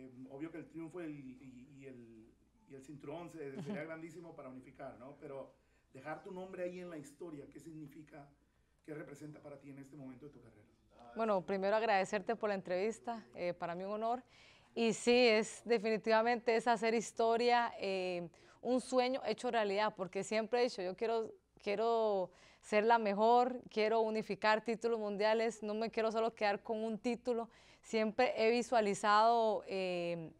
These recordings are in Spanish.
Eh, obvio que el triunfo y, el, cinturón sería grandísimo para unificar, ¿no? Pero dejar tu nombre ahí en la historia, ¿qué significa? ¿Qué representa para ti en este momento de tu carrera? Bueno, primero agradecerte por la entrevista, eh, para mí un honor. Y sí, es definitivamente es hacer historia, eh, un sueño hecho realidad, porque siempre he dicho, yo quiero, quiero ser la mejor, quiero unificar títulos mundiales, no me quiero solo quedar con un título, Siempre he visualizado eh,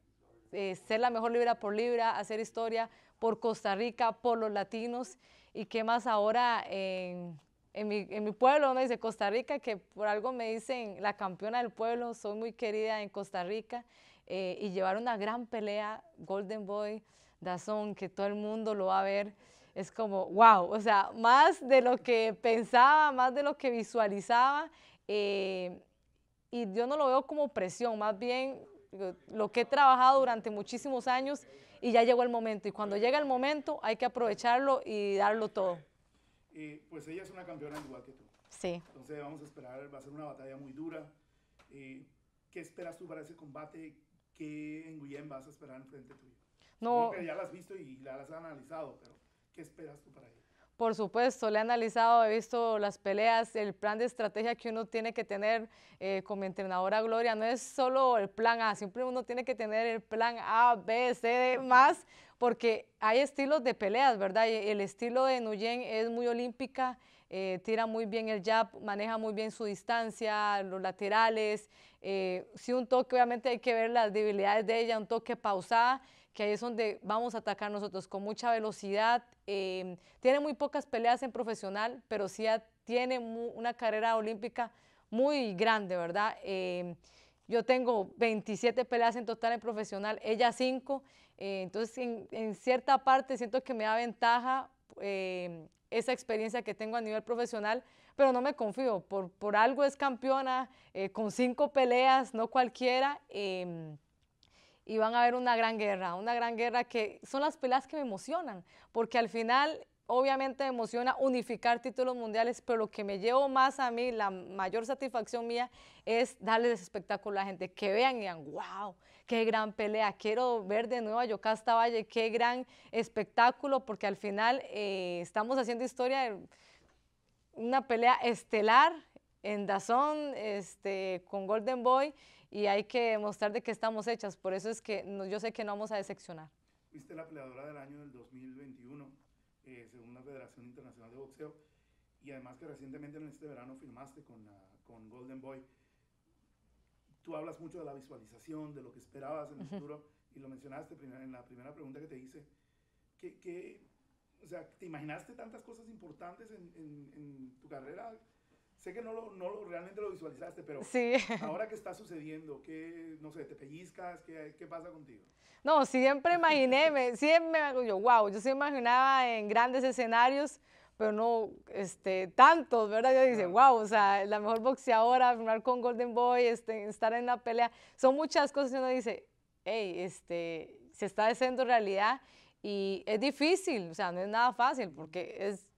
eh, ser la mejor libra por libra, hacer historia por Costa Rica, por los latinos y qué más ahora en, mi, pueblo, donde dice Costa Rica, que por algo me dicen la campeona del pueblo, soy muy querida en Costa Rica eh, y llevar una gran pelea, Golden Boy, Dazón, que todo el mundo lo va a ver es como, wow, o sea, más de lo que pensaba, más de lo que visualizaba, y yo no lo veo como presión, más bien lo que he trabajado durante muchísimos años y ya llegó el momento. Y cuando llega el momento hay que aprovecharlo y darlo todo. pues ella es una campeona igual que tú. Sí. Entonces vamos a esperar, va a ser una batalla muy dura. ¿Qué esperas tú para ese combate? ¿Qué en Guillén vas a esperar enfrente tuyo? No. Porque ya la has visto y la has analizado, pero ¿qué esperas tú para ella? Por supuesto, le he analizado, he visto las peleas, el plan de estrategia que uno tiene que tener eh, como entrenadora Gloria. No es solo el plan A, siempre uno tiene que tener el plan A, B, C, D, más, porque hay estilos de peleas, ¿verdad? el estilo de Nuyen es muy olímpica, eh, tira muy bien el jab, maneja muy bien su distancia, los laterales. Eh, un toque, obviamente hay que ver las debilidades de ella, un toque pausada que ahí es donde vamos a atacar nosotros con mucha velocidad. Em, tiene muy pocas peleas en profesional, pero sí tiene una carrera olímpica muy grande, ¿verdad? Em, yo tengo 27 peleas en total en profesional, ella 5, eh, entonces en, cierta parte siento que me da ventaja em, esa experiencia que tengo a nivel profesional, pero no me confío, por, por algo es campeona, eh, con cinco peleas, no cualquiera y van a haber una gran guerra, una gran guerra que son las peleas que me emocionan, porque al final obviamente me emociona unificar títulos mundiales, pero lo que me llevo más a mí, la mayor satisfacción mía, es darles espectáculo a la gente, que vean y digan, wow, qué gran pelea, quiero ver de nuevo a Yocasta Valle, qué gran espectáculo, porque al final eh, estamos haciendo historia, de una pelea estelar en Dazón, este, con Golden Boy, y hay que mostrar de qué estamos hechas. Por eso es que yo sé que no vamos a decepcionar. Fuiste la peleadora del año del 2021, eh, según la Federación Internacional de Boxeo, y además que recientemente en este verano firmaste con, ah, con Golden Boy. Tú hablas mucho de la visualización, de lo que esperabas en el futuro, y lo mencionaste en la primera pregunta que te hice. ¿Qué, qué o sea, ¿te imaginaste tantas cosas importantes en, en tu carrera? sé que no no lo, realmente lo visualizaste, pero sí. ahora que está sucediendo, ¿qué, no sé, te pellizcas? ¿Qué, qué pasa contigo? No, siempre imaginé, me, siempre yo, wow, yo se imaginaba en grandes escenarios, pero no este, tantos, ¿verdad? Yo dice, wow, o sea, la mejor boxeadora, firmar con Golden Boy, este, estar en la pelea, son muchas cosas que uno dice, hey, este, se está haciendo realidad y es difícil, o sea, no es nada fácil porque es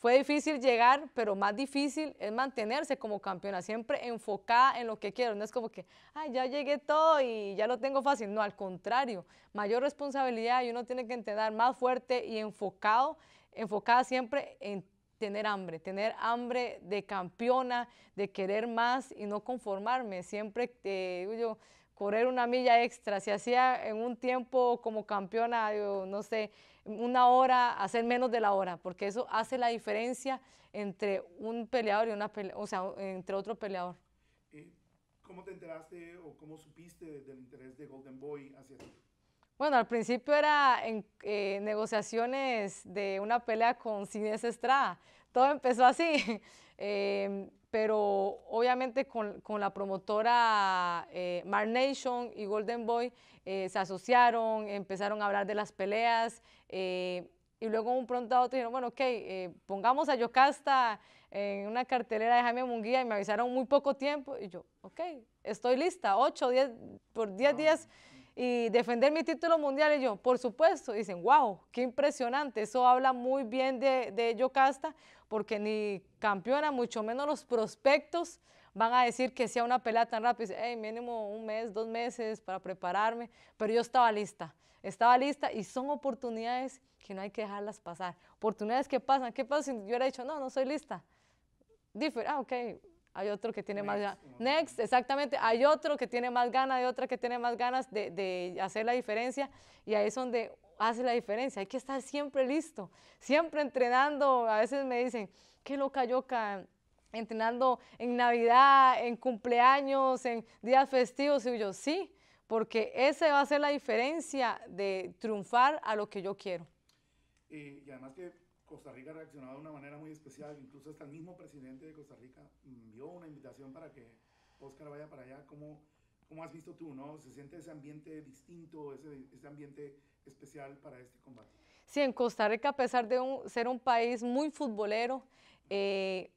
fue difícil llegar, pero más difícil es mantenerse como campeona, siempre enfocada en lo que quiero. No es como que, ay, ya llegué todo y ya lo tengo fácil. No, al contrario, mayor responsabilidad y uno tiene que entrenar más fuerte y enfocado, enfocada siempre en tener hambre, tener hambre de campeona, de querer más y no conformarme. Siempre, eh, yo, correr una milla extra. Si hacía en un tiempo como campeona, yo, no sé, una hora, hacer menos de la hora, porque eso hace la diferencia entre un peleador y una pelea, o sea, entre otro peleador. Eh, ¿Cómo te enteraste o cómo supiste del interés de Golden Boy hacia ti? Bueno, al principio era en eh, negociaciones de una pelea con Cines Estrada. Todo empezó así. Eh, pero obviamente con, la promotora eh, Mar Nation y Golden Boy eh, se asociaron, empezaron a hablar de las peleas eh, y luego un pronto a otro dijeron, bueno, ok, pongamos a Yocasta en una cartelera de Jaime Munguía y me avisaron muy poco tiempo y yo, ok, estoy lista, 8, 10, por 10 días y defender mi título mundial. Y yo, por supuesto, dicen, wow, qué impresionante. Eso habla muy bien de, Yocasta, porque ni campeona, mucho menos los prospectos van a decir que sea una pelea tan rápida. Hey, mínimo un mes, dos meses para prepararme. Pero yo estaba lista, estaba lista y son oportunidades que no hay que dejarlas pasar. Oportunidades que pasan. ¿Qué pasa si yo hubiera dicho, no, no soy lista? diferente, ah, ok, hay otro que tiene más ganas. Next, exactamente, hay otro que tiene más ganas, hay otra que tiene más ganas de, hacer la diferencia y ahí es donde hace la diferencia, hay que estar siempre listo, siempre entrenando, a veces me dicen, qué loca yoca, entrenando en Navidad, en cumpleaños, en días festivos, y yo, sí, porque esa va a ser la diferencia de triunfar a lo que yo quiero. Eh, y además que Costa Rica ha reaccionado de una manera muy especial. Incluso hasta el mismo presidente de Costa Rica envió mm, una invitación para que Oscar vaya para allá. ¿Cómo, has visto tú? ¿no? ¿Se siente ese ambiente distinto, ese, ambiente especial para este combate? Sí, en Costa Rica, a pesar de ser un país muy futbolero, eh,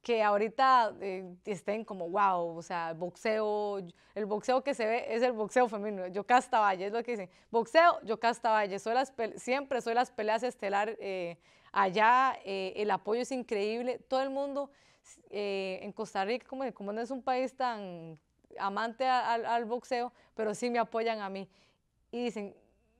que ahorita eh, estén como wow, o sea, el boxeo, el boxeo que se ve es el boxeo femenino, Yocasta Valle, es lo que dicen, boxeo, Yocasta Valle, soy las siempre soy las peleas estelar eh, Allá eh, el apoyo es increíble. Todo el mundo eh, en Costa Rica, como, no es un país tan amante al boxeo, pero sí me apoyan a mí. Y dicen,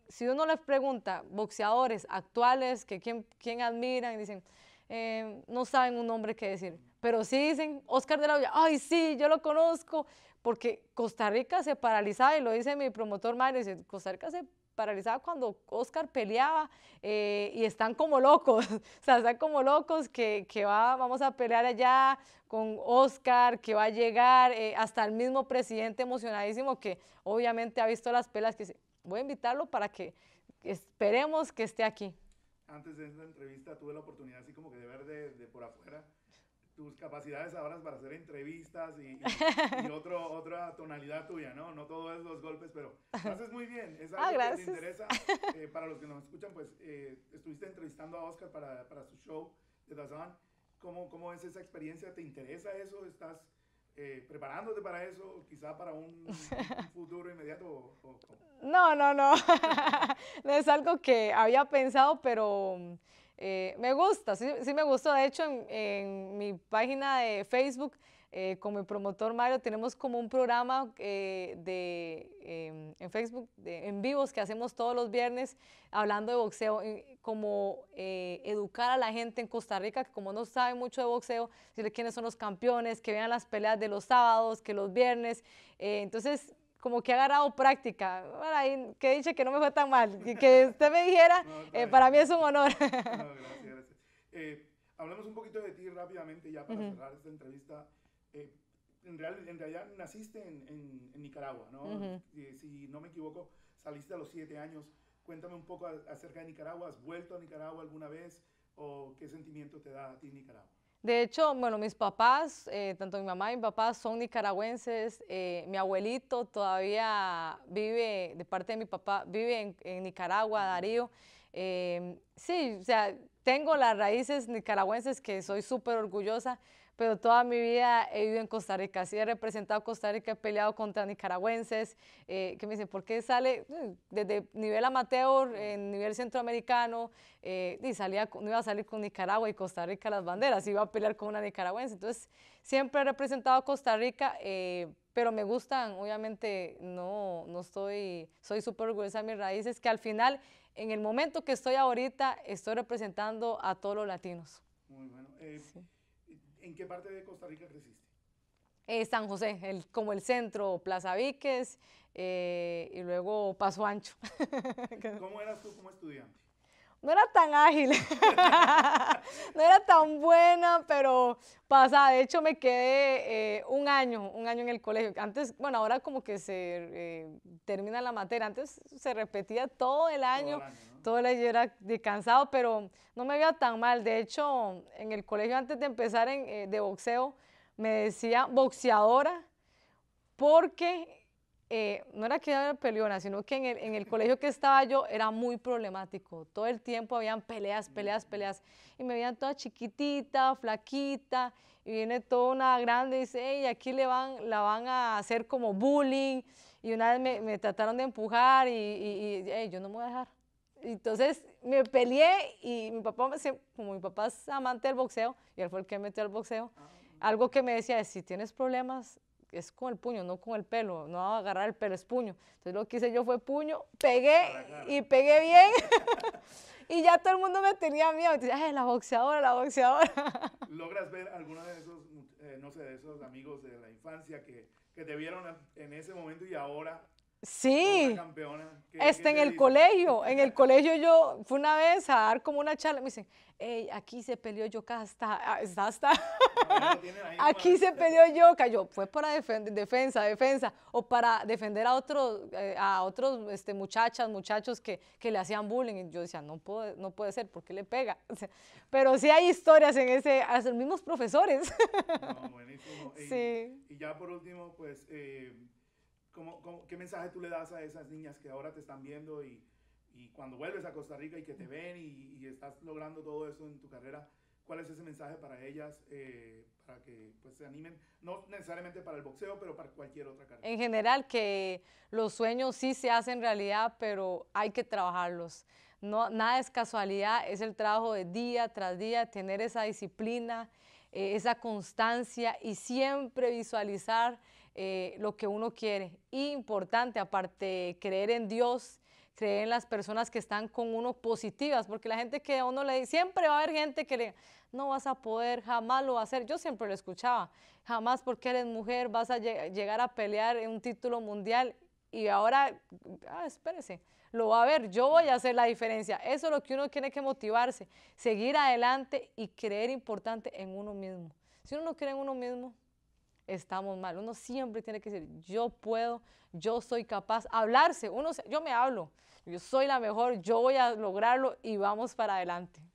si uno les pregunta, boxeadores actuales, que quién, admiran, dicen, eh, no saben un nombre que decir. Pero sí dicen, Oscar de la Hoya, ay, sí, yo lo conozco, porque Costa Rica se paralizaba, y lo dice mi promotor Mario, dice, Costa Rica se paralizada cuando Oscar peleaba eh, y están como locos, o sea, están como locos que, que va, vamos a pelear allá con Oscar, que va a llegar, eh, hasta el mismo presidente emocionadísimo que obviamente ha visto las pelas, que dice, voy a invitarlo para que esperemos que esté aquí. Antes de esta entrevista tuve la oportunidad así como que de ver de por afuera tus capacidades ahora para hacer entrevistas y, otra tonalidad tuya, ¿no? No todo es los golpes, pero haces muy bien. Es ah, interesa. Eh, para los que nos escuchan, pues eh, estuviste entrevistando a Oscar para, su show de Dazan. ¿Cómo, ¿Cómo es esa experiencia? ¿Te interesa eso? ¿Estás eh, preparándote para eso, quizás para un, futuro inmediato? no, no, no. no es algo que había pensado, pero eh, me gusta, sí, me gustó, De hecho, en mi página de Facebook eh, como promotor Mario, tenemos como un programa eh, de, em, en Facebook, en vivos que hacemos todos los viernes, hablando de boxeo, como eh, educar a la gente en Costa Rica, que como no sabe mucho de boxeo, decirle quiénes son los campeones, que vean las peleas de los sábados, que los viernes. Eh, entonces, como que ha agarrado práctica. Bueno, ahí, que dice que no me fue tan mal. Que usted me dijera, para mí es un honor. gracias, gracias. hablamos un poquito de ti rápidamente ya para cerrar esta entrevista. Eh, en, realidad naciste en, Nicaragua, ¿no? Eh, si, no me equivoco, saliste a los siete años. Cuéntame un poco acerca de Nicaragua. ¿Has vuelto a Nicaragua alguna vez? ¿O qué sentimiento te da a ti Nicaragua? De hecho, bueno, mis papás, eh, tanto mi mamá y mi papá son nicaragüenses. mi abuelito todavía vive, de parte de mi papá, vive en, Nicaragua, Darío. sí, o sea, tengo las raíces nicaragüenses que soy súper orgullosa pero toda mi vida he vivido en Costa Rica. Sí, he representado Costa Rica, he peleado contra nicaragüenses, eh, que me dicen, ¿por qué sale eh, desde nivel amateur, en nivel centroamericano? Eh, y salía, no iba a salir con Nicaragua y Costa Rica las banderas, iba a pelear con una nicaragüense. Entonces, siempre he representado a Costa Rica. pero me gustan, obviamente no, no estoy, soy súper orgullosa de mis raíces, que al final, en el momento que estoy ahorita, estoy representando a todos los latinos. Muy bueno. Eh, ¿En qué parte de Costa Rica creciste? Eh, San José, el, como el centro, Plaza Víquez eh, y luego Paso Ancho. ¿Cómo eras tú como estudiante? No era tan ágil, no era tan buena, pero pasa, de hecho me quedé eh, un año, un año en el colegio. Antes, bueno, ahora como que se termina la materia, antes se repetía todo el año, todo yo era de cansado, pero no me veía tan mal. De hecho, en el colegio antes de empezar eh, de boxeo, me decía boxeadora porque eh, no era que era peleona, sino que en el, colegio que estaba yo era muy problemático. Todo el tiempo habían peleas, peleas, peleas. Y me veían toda chiquitita, flaquita, y viene toda una grande y dice, hey, aquí le van, la van a hacer como bullying. Y una vez me, trataron de empujar y, yo no me voy a dejar. Entonces me peleé y mi papá, como mi papá es amante del boxeo, y él fue el que me metió al boxeo, ah, algo que me decía es, si tienes problemas, es con el puño, no con el pelo, no va a agarrar el pelo, es puño. Entonces lo que hice yo fue puño, pegué y pegué bien. y ya todo el mundo me tenía miedo. Entonces, ay, la boxeadora, la boxeadora. ¿Logras ver alguno de esos, eh, no sé, de esos amigos de la infancia que, que te vieron en ese momento y ahora Sí. en el colegio. En el colegio yo fui una vez a dar como una charla. Me dicen, Ey, aquí se peleó Yoka hasta. Ah, hasta, aquí se peleó Yoka. Yo, fue para defender, defensa, defensa. O para defender a otros, eh, a otros este, muchachas, muchachos que, le hacían bullying. Y yo decía, no puede, no puede ser, ¿por qué le pega? Pero sí hay historias en ese. A los mismos profesores. sí. Y ya por último, pues. Eh, qué mensaje tú le das a esas niñas que ahora te están viendo y, cuando vuelves a Costa Rica y que te ven y, estás logrando todo eso en tu carrera? ¿Cuál es ese mensaje para ellas, eh, para que pues, se animen? No necesariamente para el boxeo, pero para cualquier otra carrera. En general, que los sueños sí se hacen realidad, pero hay que trabajarlos. No, nada es casualidad, es el trabajo de día tras día, tener esa disciplina, eh, esa constancia y siempre visualizar eh, lo que uno quiere. Importante, aparte, creer en Dios, creer en las personas que están con uno positivas, porque la gente que a uno le dice, siempre va a haber gente que le, no vas a poder, jamás lo va a hacer. Yo siempre lo escuchaba, jamás porque eres mujer vas a llegar a pelear en un título mundial y ahora, ah, espérese, lo va a ver, yo voy a hacer la diferencia. Eso es lo que uno tiene que motivarse, seguir adelante y creer importante en uno mismo. Si uno no cree en uno mismo, estamos mal. Uno siempre tiene que decir, yo puedo, yo soy capaz, hablarse, uno, yo me hablo, yo soy la mejor, yo voy a lograrlo y vamos para adelante.